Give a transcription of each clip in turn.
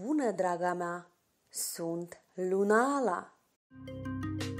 Bună, draga mea! Sunt Lunala!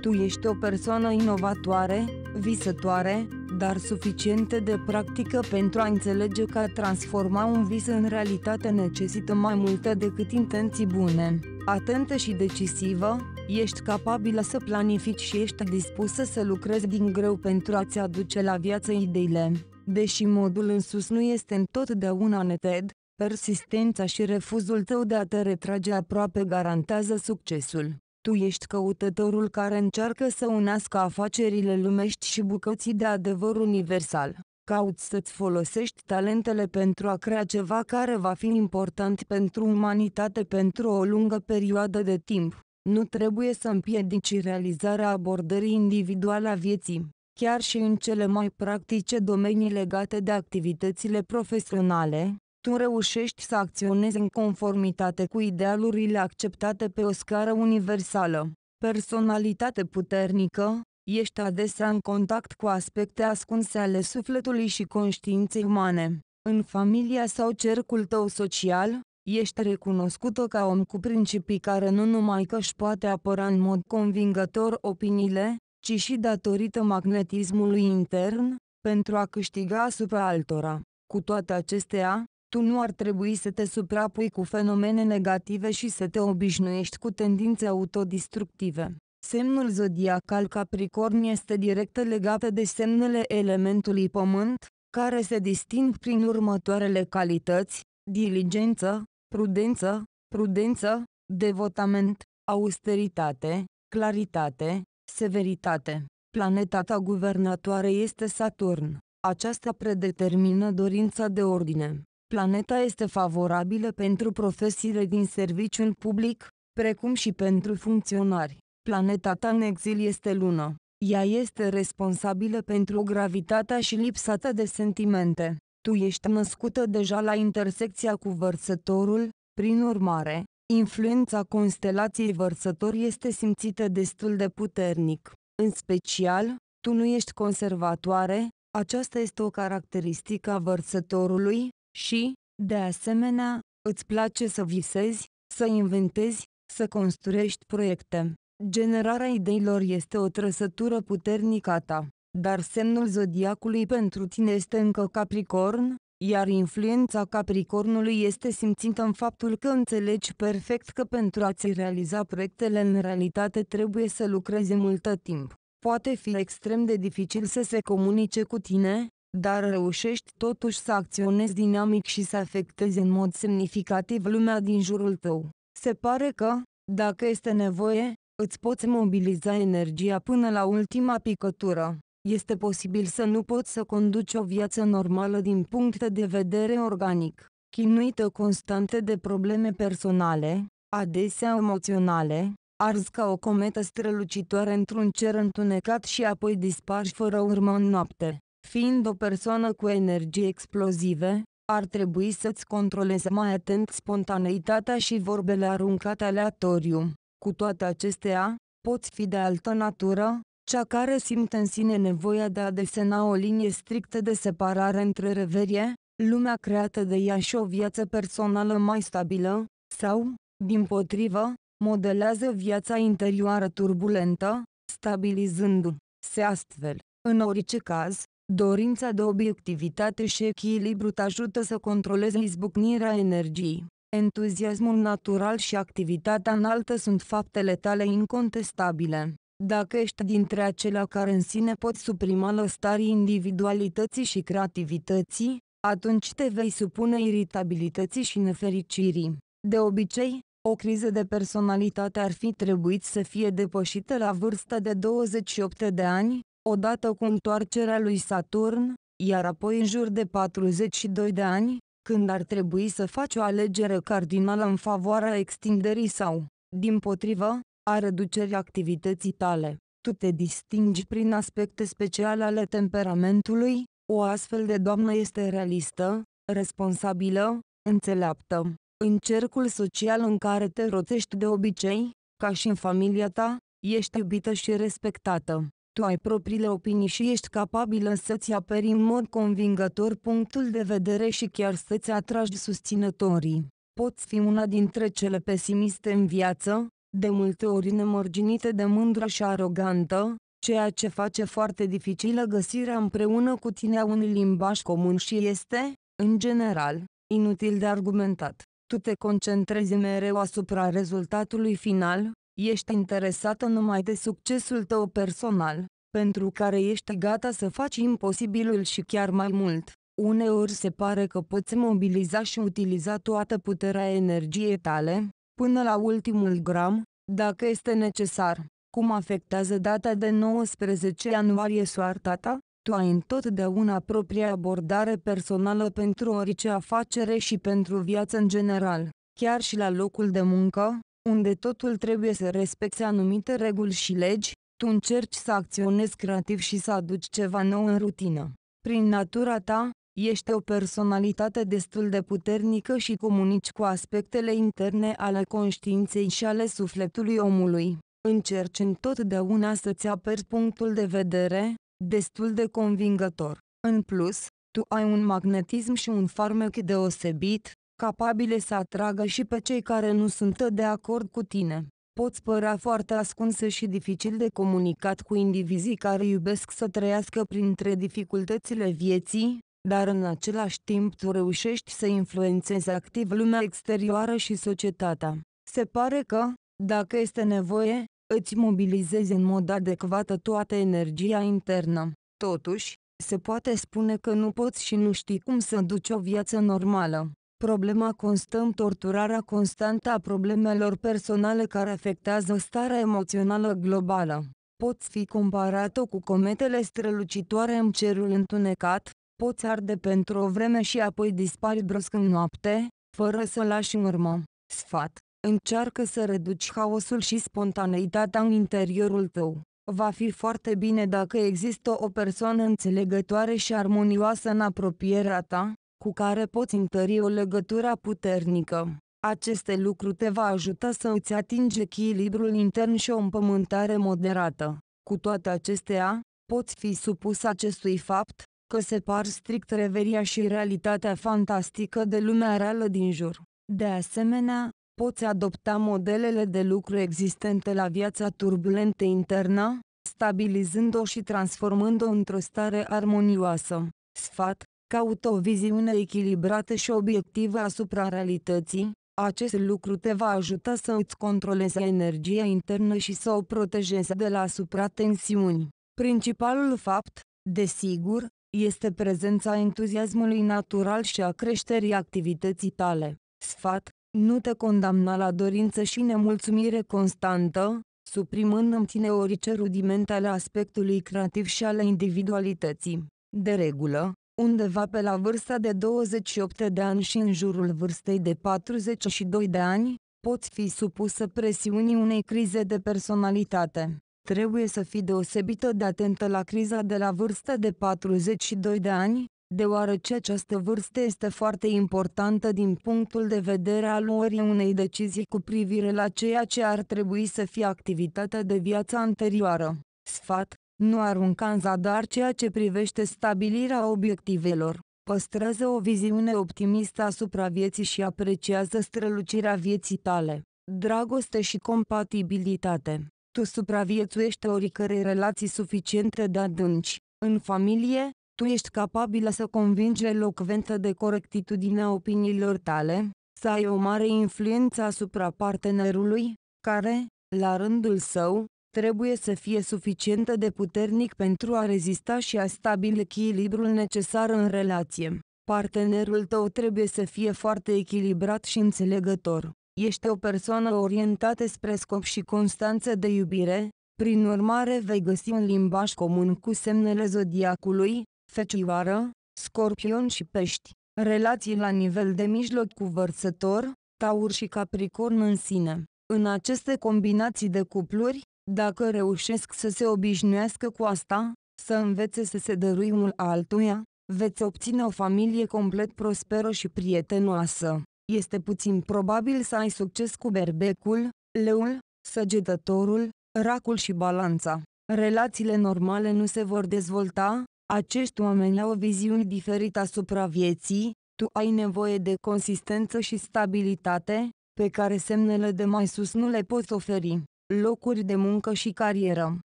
Tu ești o persoană inovatoare, visătoare, dar suficientă de practică pentru a înțelege că a transforma un vis în realitate necesită mai multă decât intenții bune. Atentă și decisivă, ești capabilă să planifici și ești dispusă să lucrezi din greu pentru a-ți aduce la viață ideile. Deși modul în sus nu este întotdeauna neted, Persistența și refuzul tău de a te retrage aproape garantează succesul. Tu ești căutătorul care încearcă să unească afacerile lumești și bucății de adevăr universal. Cauți să-ți folosești talentele pentru a crea ceva care va fi important pentru umanitate pentru o lungă perioadă de timp. Nu trebuie să împiedici realizarea abordării individuale a vieții, chiar și în cele mai practice domenii legate de activitățile profesionale, tu reușești să acționezi în conformitate cu idealurile acceptate pe o scară universală. Personalitate puternică, ești adesea în contact cu aspecte ascunse ale sufletului și conștiinței umane. În familia sau cercul tău social, ești recunoscută ca om cu principii care nu numai că își poate apăra în mod convingător opiniile, ci și datorită magnetismului intern, pentru a câștiga asupra altora. Cu toate acestea, tu nu ar trebui să te suprapui cu fenomene negative și să te obișnuiești cu tendințe autodistructive. Semnul zodiacal Capricorn este direct legat de semnele elementului pământ, care se disting prin următoarele calități, diligență, prudență, prudență, devotament, austeritate, claritate, severitate. Planeta ta guvernatoare este Saturn. Aceasta predetermină dorința de ordine, Planeta este favorabilă pentru profesiile din serviciul public, precum și pentru funcționari. Planeta ta în exil este lună. Ea este responsabilă pentru gravitatea și lipsa ta de sentimente. Tu ești născută deja la intersecția cu vărsătorul, prin urmare, influența constelației vărsător este simțită destul de puternic. În special, tu nu ești conservatoare, aceasta este o caracteristică a vărsătorului, și, de asemenea, îți place să visezi, să inventezi, să construiești proiecte. Generarea ideilor este o trăsătură puternică a ta, dar semnul zodiacului pentru tine este încă Capricorn, iar influența Capricornului este simțită în faptul că înțelegi perfect că pentru a-ți realiza proiectele în realitate trebuie să lucrezi multă timp. Poate fi extrem de dificil să se comunice cu tine, dar reușești totuși să acționezi dinamic și să afectezi în mod semnificativ lumea din jurul tău. Se pare că, dacă este nevoie, îți poți mobiliza energia până la ultima picătură. Este posibil să nu poți să conduci o viață normală din punct de vedere organic, chinuită constante de probleme personale, adesea emoționale, ars ca o cometă strălucitoare într-un cer întunecat și apoi dispari fără urmă în noapte. Fiind o persoană cu energii explozive, ar trebui să-ți controlezi mai atent spontaneitatea și vorbele aruncate aleatoriu. Cu toate acestea, poți fi de altă natură, cea care simte în sine nevoia de a desena o linie strictă de separare între reverie, lumea creată de ea și o viață personală mai stabilă, sau, din potrivă, modelează viața interioară turbulentă, stabilizându-se astfel. În orice caz, Dorința de obiectivitate și echilibru te ajută să controlezi izbucnirea energiei. Entuziasmul natural și activitatea înaltă sunt faptele tale incontestabile. Dacă ești dintre acelea care în sine pot suprima lăstarii individualității și creativității, atunci te vei supune iritabilității și nefericirii. De obicei, o criză de personalitate ar fi trebuit să fie depășită la vârsta de 28 de ani, odată cu întoarcerea lui Saturn, iar apoi în jur de 42 de ani, când ar trebui să faci o alegere cardinală în favoarea extinderii sau, din potrivă, a reducerii activității tale. Tu te distingi prin aspecte speciale ale temperamentului, o astfel de doamnă este realistă, responsabilă, înțeleaptă. În cercul social în care te rotești de obicei, ca și în familia ta, ești iubită și respectată tu ai propriile opinii și ești capabilă să-ți aperi în mod convingător punctul de vedere și chiar să-ți atragi susținătorii. Poți fi una dintre cele pesimiste în viață, de multe ori nemărginite de mândră și arogantă, ceea ce face foarte dificilă găsirea împreună cu tine a unui limbaj comun și este, în general, inutil de argumentat. Tu te concentrezi mereu asupra rezultatului final, Ești interesată numai de succesul tău personal, pentru care ești gata să faci imposibilul și chiar mai mult. Uneori se pare că poți mobiliza și utiliza toată puterea energiei tale, până la ultimul gram, dacă este necesar. Cum afectează data de 19 ianuarie soarta ta? Tu ai întotdeauna propria abordare personală pentru orice afacere și pentru viață în general, chiar și la locul de muncă, unde totul trebuie să respecte anumite reguli și legi, tu încerci să acționezi creativ și să aduci ceva nou în rutină. Prin natura ta, ești o personalitate destul de puternică și comunici cu aspectele interne ale conștiinței și ale sufletului omului. Încerci întotdeauna să-ți aperi punctul de vedere, destul de convingător. În plus, tu ai un magnetism și un farmec deosebit, capabile să atragă și pe cei care nu sunt de acord cu tine. Poți părea foarte ascunsă și dificil de comunicat cu indivizii care iubesc să trăiască printre dificultățile vieții, dar în același timp tu reușești să influențezi activ lumea exterioară și societatea. Se pare că, dacă este nevoie, îți mobilizezi în mod adecvat toată energia internă. Totuși, se poate spune că nu poți și nu știi cum să duci o viață normală. Problema constă în torturarea constantă a problemelor personale care afectează starea emoțională globală. Poți fi comparat-o cu cometele strălucitoare în cerul întunecat, poți arde pentru o vreme și apoi dispari brusc în noapte, fără să lași în urmă. Sfat. Încearcă să reduci haosul și spontaneitatea în interiorul tău. Va fi foarte bine dacă există o persoană înțelegătoare și armonioasă în apropierea ta, cu care poți întări o legătură puternică. Aceste lucruri te va ajuta să îți atingi echilibrul intern și o împământare moderată. Cu toate acestea, poți fi supus acestui fapt, că separ strict reveria și realitatea fantastică de lumea reală din jur. De asemenea, poți adopta modelele de lucru existente la viața turbulentă internă, stabilizând-o și transformând-o într-o stare armonioasă. Sfat Caută o viziune echilibrată și obiectivă asupra realității, acest lucru te va ajuta să îți controlezi energia internă și să o protejezi de la supratensiuni. Principalul fapt, desigur, este prezența entuziasmului natural și a creșterii activității tale. Sfat, nu te condamna la dorință și nemulțumire constantă, suprimând în tine orice rudiment ale aspectului creativ și ale individualității. De regulă, undeva pe la vârsta de 28 de ani și în jurul vârstei de 42 de ani, poți fi supusă presiunii unei crize de personalitate. Trebuie să fii deosebită de atentă la criza de la vârsta de 42 de ani, deoarece această vârstă este foarte importantă din punctul de vedere al luării unei decizii cu privire la ceea ce ar trebui să fie activitatea de viață anterioară. Sfat nu arunca în zadar ceea ce privește stabilirea obiectivelor. Păstrează o viziune optimistă asupra vieții și apreciază strălucirea vieții tale. Dragoste și compatibilitate. Tu supraviețuiești oricărei relații suficiente de adânci. În familie, tu ești capabilă să convingi elocventă de corectitudinea opiniilor tale, să ai o mare influență asupra partenerului, care, la rândul său, trebuie să fie suficientă de puternic pentru a rezista și a stabili echilibrul necesar în relație. Partenerul tău trebuie să fie foarte echilibrat și înțelegător. Ești o persoană orientată spre scop și constanță de iubire, prin urmare vei găsi un limbaj comun cu semnele zodiacului, fecioară, scorpion și pești. Relații la nivel de mijloc cu vărsător, taur și capricorn în sine. În aceste combinații de cupluri, dacă reușesc să se obișnuiască cu asta, să învețe să se dărui unul altuia, veți obține o familie complet prosperă și prietenoasă. Este puțin probabil să ai succes cu berbecul, leul, săgetătorul, racul și balanța. Relațiile normale nu se vor dezvolta, acești oameni au o viziune diferită asupra vieții, tu ai nevoie de consistență și stabilitate, pe care semnele de mai sus nu le poți oferi locuri de muncă și carieră.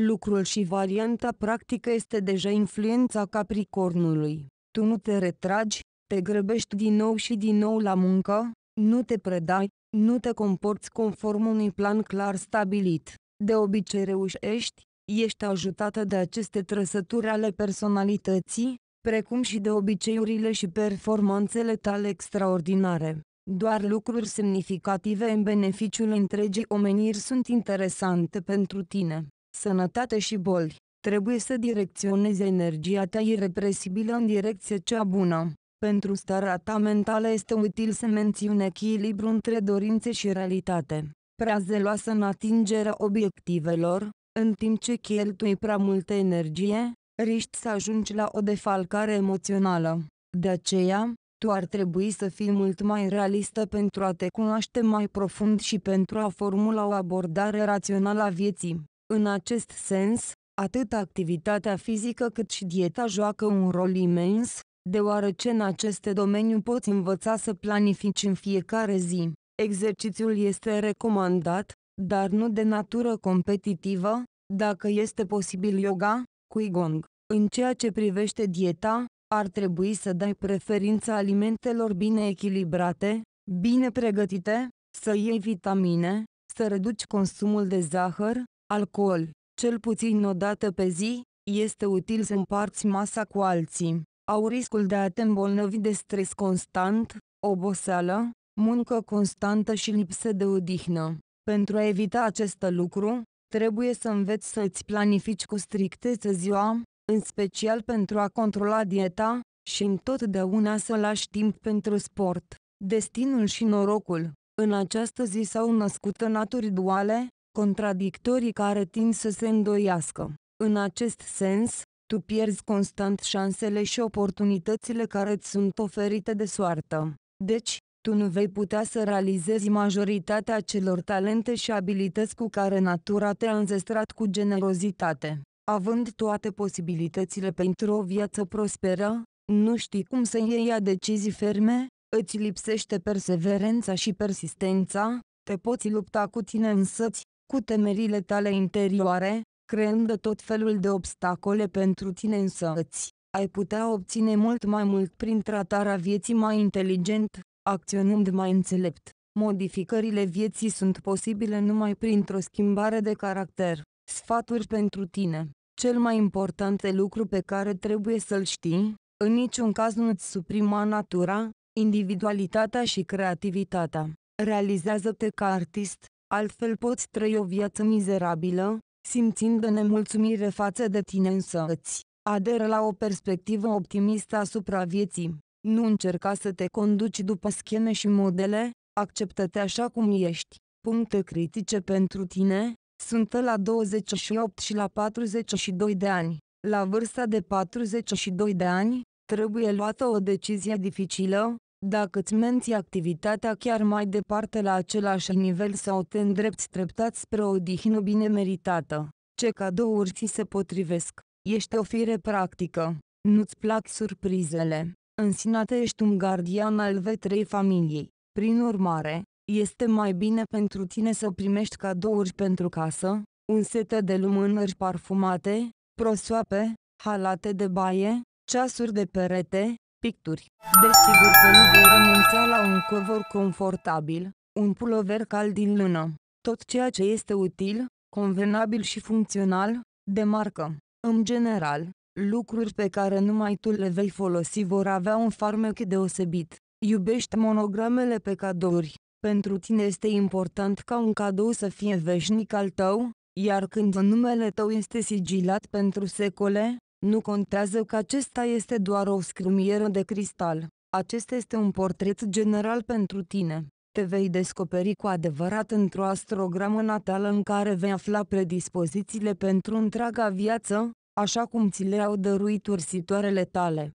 Lucrul și varianta practică este deja influența Capricornului. Tu nu te retragi, te grăbești din nou și din nou la muncă, nu te predai, nu te comporți conform unui plan clar stabilit. De obicei reușești, ești ajutată de aceste trăsături ale personalității, precum și de obiceiurile și performanțele tale extraordinare. Doar lucruri semnificative în beneficiul întregii omeniri sunt interesante pentru tine. Sănătate și boli. Trebuie să direcționezi energia ta irepresibilă în direcție cea bună. Pentru starea ta mentală este util să menții un echilibru între dorințe și realitate. Prea zeloasă în atingerea obiectivelor, în timp ce cheltui prea multă energie, riști să ajungi la o defalcare emoțională. De aceea, tu ar trebui să fii mult mai realistă pentru a te cunoaște mai profund și pentru a formula o abordare rațională a vieții. În acest sens, atât activitatea fizică cât și dieta joacă un rol imens, deoarece în aceste domeniu poți învăța să planifici în fiecare zi. Exercițiul este recomandat, dar nu de natură competitivă, dacă este posibil yoga, Qigong. În ceea ce privește dieta, ar trebui să dai preferința alimentelor bine echilibrate, bine pregătite, să iei vitamine, să reduci consumul de zahăr, alcool, cel puțin o dată pe zi, este util să împarți masa cu alții. Au riscul de a te îmbolnăvi de stres constant, oboseală, muncă constantă și lipsă de odihnă. Pentru a evita acest lucru, trebuie să înveți să îți planifici cu strictețe ziua, în special pentru a controla dieta, și întotdeauna să lași timp pentru sport. Destinul și norocul În această zi s-au născut naturi duale, contradictorii care tind să se îndoiască. În acest sens, tu pierzi constant șansele și oportunitățile care îți sunt oferite de soartă. Deci, tu nu vei putea să realizezi majoritatea celor talente și abilități cu care natura te-a înzestrat cu generozitate având toate posibilitățile pentru o viață prosperă, nu știi cum să iei decizii ferme, îți lipsește perseverența și persistența, te poți lupta cu tine însăți, cu temerile tale interioare, creând tot felul de obstacole pentru tine însăți. Ai putea obține mult mai mult prin tratarea vieții mai inteligent, acționând mai înțelept. Modificările vieții sunt posibile numai printr-o schimbare de caracter. Sfaturi pentru tine. Cel mai important lucru pe care trebuie să-l știi, în niciun caz nu-ți suprima natura, individualitatea și creativitatea. Realizează-te ca artist, altfel poți trăi o viață mizerabilă, simțind nemulțumire față de tine însăți. Aderă la o perspectivă optimistă asupra vieții. Nu încerca să te conduci după scheme și modele, acceptă-te așa cum ești. Puncte critice pentru tine, sunt la 28 și la 42 de ani. La vârsta de 42 de ani, trebuie luată o decizie dificilă, dacă îți menții activitatea chiar mai departe la același nivel sau te îndrepți treptat spre o odihnă bine meritată. Ce cadouri ți se potrivesc? Ești o fire practică. Nu-ți plac surprizele. În sinate ești un gardian al vetrei familiei. Prin urmare, este mai bine pentru tine să primești cadouri pentru casă, un set de lumânări parfumate, prosoape, halate de baie, ceasuri de perete, picturi. Desigur că nu vei renunța la un covor confortabil, un pulover cald din lână, tot ceea ce este util, convenabil și funcțional, de marcă. În general, lucruri pe care numai tu le vei folosi vor avea un farmec deosebit. Iubești monogramele pe cadouri. Pentru tine este important ca un cadou să fie veșnic al tău, iar când numele tău este sigilat pentru secole, nu contează că acesta este doar o scrumieră de cristal. Acesta este un portret general pentru tine. Te vei descoperi cu adevărat într-o astrogramă natală în care vei afla predispozițiile pentru întreaga viață, așa cum ți le-au dăruit ursitoarele tale.